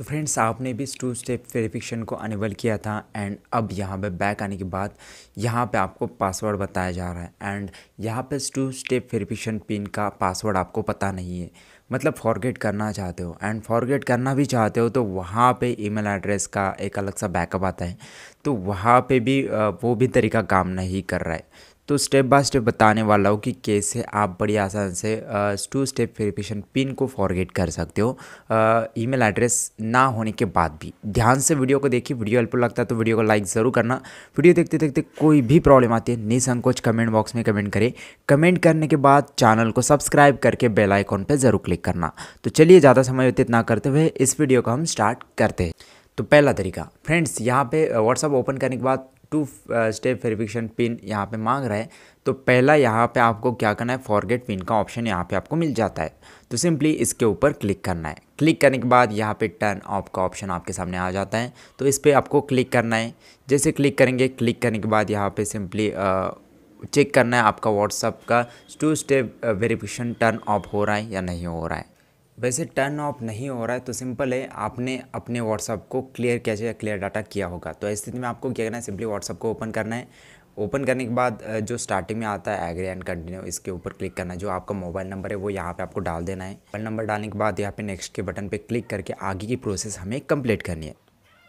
तो फ्रेंड्स आपने भी टू स्टेप वेरिफिकेशन को अनेबल किया था एंड अब यहाँ पे बैक आने के बाद यहाँ पे आपको पासवर्ड बताया जा रहा है एंड यहाँ पे टू स्टेप वेरिफिकेशन पिन का पासवर्ड आपको पता नहीं है मतलब फॉरगेट करना चाहते हो एंड फॉरगेट करना भी चाहते हो तो वहाँ पे ईमेल एड्रेस का एक अलग सा बैकअप आता है तो वहाँ पे भी वो भी तरीका काम नहीं कर रहा है तो स्टेप बाय स्टेप बताने वाला हूँ कि कैसे आप बड़ी आसान से टू स्टेप वेरिफिकेशन पिन को फॉरगेट कर सकते हो ईमेल एड्रेस ना होने के बाद भी ध्यान से वीडियो को देखिए वीडियो हेल्पफुल लगता है तो वीडियो को लाइक ज़रूर करना वीडियो देखते देखते कोई भी प्रॉब्लम आती है निसंकोच कमेंट बॉक्स में कमेंट करें कमेंट करने के बाद चैनल को सब्सक्राइब करके बेल आइकॉन पर ज़रूर क्लिक करना तो चलिए ज़्यादा समय व्यतीत ना करते हुए इस वीडियो को हम स्टार्ट करते हैं तो पहला तरीका फ्रेंड्स यहाँ पे व्हाट्सअप ओपन करने के बाद टू स्टेप वेरिफिकेशन पिन यहाँ पे मांग रहा है तो पहला यहाँ पे आपको क्या करना है फॉरगेट पिन का ऑप्शन यहाँ पे आपको मिल जाता है तो सिंपली इसके ऊपर क्लिक करना है क्लिक करने के बाद यहाँ पे टर्न ऑफ का ऑप्शन आपके सामने आ जाता है तो इस पर आपको क्लिक करना है जैसे क्लिक करेंगे क्लिक करने के बाद यहाँ पर सिंपली चेक करना है आपका व्हाट्सअप का two step verification turn off हो रहा है या नहीं हो रहा है वैसे टर्न ऑफ नहीं हो रहा है तो सिंपल है आपने अपने व्हाट्सअप को क्लियर कैसे क्लियर डाटा किया होगा तो ऐसी स्थिति में आपको क्या करना है सिंपली व्हाट्सअप को ओपन करना है ओपन करने के बाद जो स्टार्टिंग में आता है एग्री एंड कंटिन्यू इसके ऊपर क्लिक करना है जो आपका मोबाइल नंबर है वो यहाँ पे आपको डाल देना है मोबाइल नंबर डालने के बाद यहाँ पे नेक्स्ट के बटन पे क्लिक करके आगे की प्रोसेस हमें कंप्लीट करनी है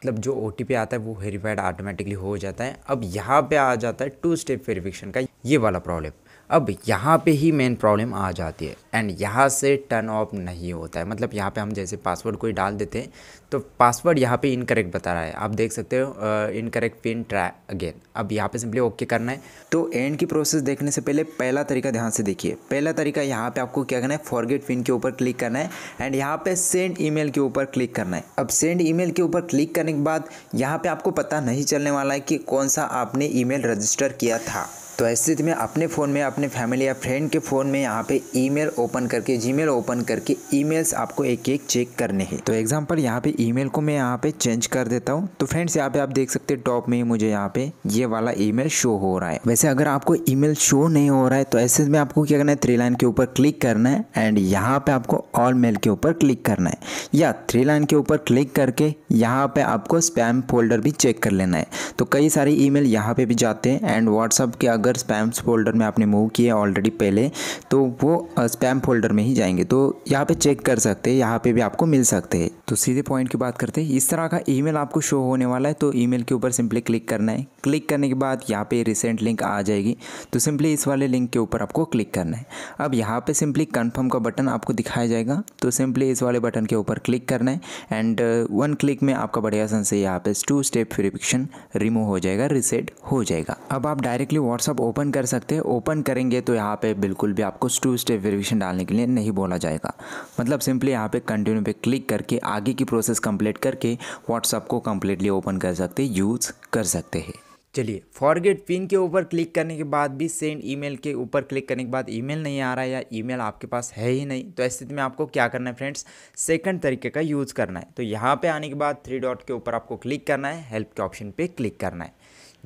मतलब जो ओ आता है वो वेरीफाइड ऑटोमेटिकली हो जाता है अब यहाँ पे आ जाता है टू स्टेप वेरीफिकेशन का ये वाला प्रॉब्लम अब यहाँ पे ही मेन प्रॉब्लम आ जाती है एंड यहाँ से टर्न ऑफ नहीं होता है मतलब यहाँ पे हम जैसे पासवर्ड कोई डाल देते हैं तो पासवर्ड यहाँ पे इनकरेक्ट बता रहा है आप देख सकते हो इनकरेक्ट पिन ट्राई अगेन अब यहाँ पे सिंपली ओके करना है तो एंड की प्रोसेस देखने से पहले पहला तरीका ध्यान से देखिए पहला तरीका यहाँ पर आपको क्या करना है फॉरगेट पिन के ऊपर क्लिक करना है एंड यहाँ पे सेंड ईमेल के ऊपर क्लिक करना है अब सेंड ईमेल के ऊपर क्लिक करने करने के बाद यहाँ पे आपको पता नहीं चलने वाला है कि कौन सा आपने ईमेल रजिस्टर किया था तो ऐसी स्थिति में अपने फ़ोन में अपने फैमिली या फ्रेंड के फ़ोन में यहाँ पे ईमेल ओपन करके जीमेल ओपन करके ईमेल्स आपको एक एक चेक करने हैं तो एग्जांपल यहाँ पे ईमेल को मैं यहाँ पे चेंज कर देता हूँ तो फ्रेंड्स यहाँ पे आप देख सकते हैं टॉप में ही मुझे यहाँ पे ये वाला ईमेल शो हो रहा है वैसे अगर आपको ई शो नहीं हो रहा है तो ऐसे में आपको क्या करना है थ्री लाइन के ऊपर क्लिक करना है एंड यहाँ पे आपको ऑल मेल के ऊपर क्लिक करना है या थ्री लाइन के ऊपर क्लिक करके यहाँ पे आपको स्पैम फोल्डर भी चेक कर लेना है तो कई सारे ईमेल यहाँ पे भी जाते हैं एंड व्हाट्सअप के अगर अगर स्पैम्स फोल्डर में आपने मूव किए ऑलरेडी पहले तो वो स्पैम फोल्डर में ही जाएंगे तो यहाँ पे चेक कर सकते हैं यहाँ पे भी आपको मिल सकते हैं तो सीधे पॉइंट की बात करते हैं इस तरह का ईमेल आपको शो होने वाला है तो ईमेल के ऊपर सिंपली क्लिक करना है क्लिक करने के बाद यहाँ पे रिसेंट लिंक आ जाएगी तो सिंपली इस वाले लिंक के ऊपर आपको क्लिक करना है अब यहाँ पर सिंपली कन्फर्म का बटन आपको दिखाया जाएगा तो सिंपली इस वाले बटन के ऊपर क्लिक करना है एंड वन क्लिक में आपका बढ़िया सन से यहाँ पे टू स्टेप वेरिफिकेशन रिमूव हो जाएगा रिसेट हो जाएगा अब आप डायरेक्टली व्हाट्सअप ओपन कर सकते हैं ओपन करेंगे तो यहाँ पे बिल्कुल भी आपको टू स्टेप वेरिफिकेशन डालने के लिए नहीं बोला जाएगा मतलब सिंपली यहाँ पे कंटिन्यू पे क्लिक करके आगे की प्रोसेस कंप्लीट करके व्हाट्सअप को कम्प्लीटली ओपन कर सकते यूज़ कर सकते हैं चलिए फॉरगेट पिन के ऊपर क्लिक करने के बाद भी सेंड ईमेल के ऊपर क्लिक करने के बाद ईमेल नहीं आ रहा है या ईमेल आपके पास है ही नहीं तो ऐसी स्थिति में आपको क्या करना है फ्रेंड्स सेकंड तरीके का यूज़ करना है तो यहाँ पे आने के बाद थ्री डॉट के ऊपर आपको क्लिक करना है हेल्प के ऑप्शन पे क्लिक करना है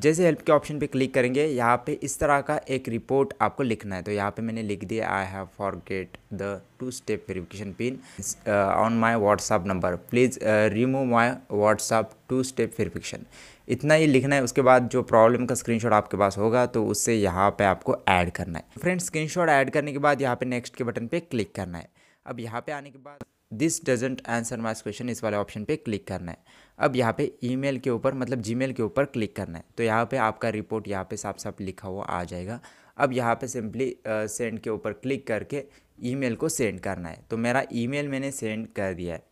जैसे हेल्प के ऑप्शन पे क्लिक करेंगे यहाँ पे इस तरह का एक रिपोर्ट आपको लिखना है तो यहाँ पे मैंने लिख दिया I have forget the two step verification pin on my WhatsApp number please remove my WhatsApp two step verification इतना ही लिखना है उसके बाद जो प्रॉब्लम का स्क्रीनशॉट आपके पास होगा तो उससे यहाँ पर आपको ऐड करना है फ्रेंड स्क्रीन ऐड करने के बाद यहाँ पे नेक्स्ट के बटन पर क्लिक करना है अब यहाँ पर आने के बाद this doesn't answer my question इस वाले ऑप्शन पे क्लिक करना है अब यहाँ पे ईमेल के ऊपर मतलब जीमेल के ऊपर क्लिक करना है तो यहाँ पे आपका रिपोर्ट यहाँ पे साफ साफ लिखा हुआ आ जाएगा अब यहाँ पे सिंपली सेंड के ऊपर क्लिक करके ईमेल को सेंड करना है तो मेरा ईमेल मैंने सेंड कर दिया है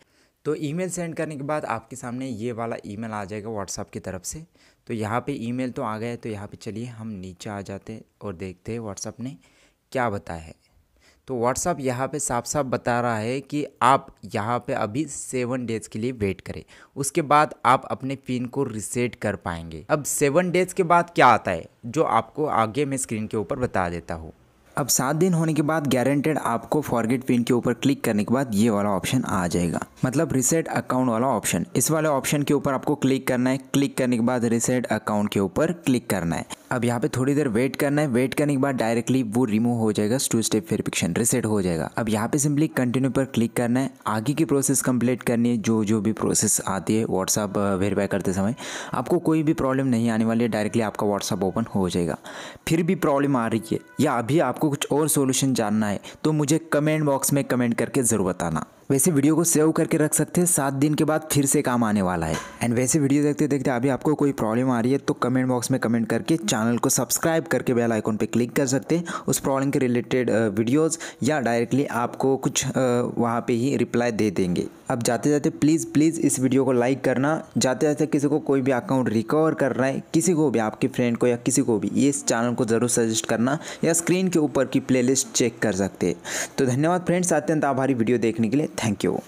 तो ईमेल सेंड करने के बाद आपके सामने ये वाला ईमेल आ जाएगा व्हाट्सअप की तरफ से तो यहाँ पे ईमेल तो आ गया है तो यहाँ पे चलिए हम नीचे आ जाते हैं और देखते हैं व्हाट्सअप ने क्या बताया है तो व्हाट्सअप यहाँ पे साफ साफ बता रहा है कि आप यहाँ पे अभी सेवन डेज के लिए वेट करें उसके बाद आप अपने पिन को रिसेट कर पाएंगे अब सेवन डेज के बाद क्या आता है जो आपको आगे मैं स्क्रीन के ऊपर बता देता हूँ अब सात दिन होने के बाद गारंटेड आपको फॉरगेट पिन के ऊपर क्लिक करने के बाद ये वाला ऑप्शन आ जाएगा मतलब रिसेट अकाउंट वाला ऑप्शन इस वाले ऑप्शन के ऊपर आपको क्लिक करना है क्लिक करने के बाद रिसेट अकाउंट के ऊपर क्लिक करना है अब यहाँ पे थोड़ी देर वेट करना है वेट करने के बाद डायरेक्टली वो रिमूव हो जाएगा टू स्टेप वेरिफिकेशन रिसेट हो जाएगा अब यहाँ पे सिंपली कंटिन्यू पर क्लिक करना है आगे की प्रोसेस कंप्लीट करनी है जो जो भी प्रोसेस आती है व्हाट्सअप वेरीफाई करते समय आपको कोई भी प्रॉब्लम नहीं आने वाली है डायरेक्टली आपका व्हाट्सअप ओपन हो जाएगा फिर भी प्रॉब्लम आ रही है या अभी आपको आपको कुछ और सोल्यूशन जानना है तो मुझे कमेंट बॉक्स में कमेंट करके ज़रूर बताना वैसे वीडियो को सेव करके रख सकते हैं सात दिन के बाद फिर से काम आने वाला है एंड वैसे वीडियो देखते देखते अभी आपको कोई प्रॉब्लम आ रही है तो कमेंट बॉक्स में कमेंट करके चैनल को सब्सक्राइब करके बेल आइकॉन पे क्लिक कर सकते हैं उस प्रॉब्लम के रिलेटेड वीडियोस या डायरेक्टली आपको कुछ वहाँ पर ही रिप्लाई दे देंगे अब जाते जाते प्लीज़ प्लीज़ इस वीडियो को लाइक करना जाते जाते किसी को कोई भी अकाउंट रिकवर कर रहा है किसी को भी आपके फ्रेंड को या किसी को भी इस चैनल को ज़रूर सजेस्ट करना या स्क्रीन के ऊपर की प्लेलिस्ट चेक कर सकते हैं तो धन्यवाद फ्रेंड्स अत्यंत आभारी वीडियो देखने के लिए thank you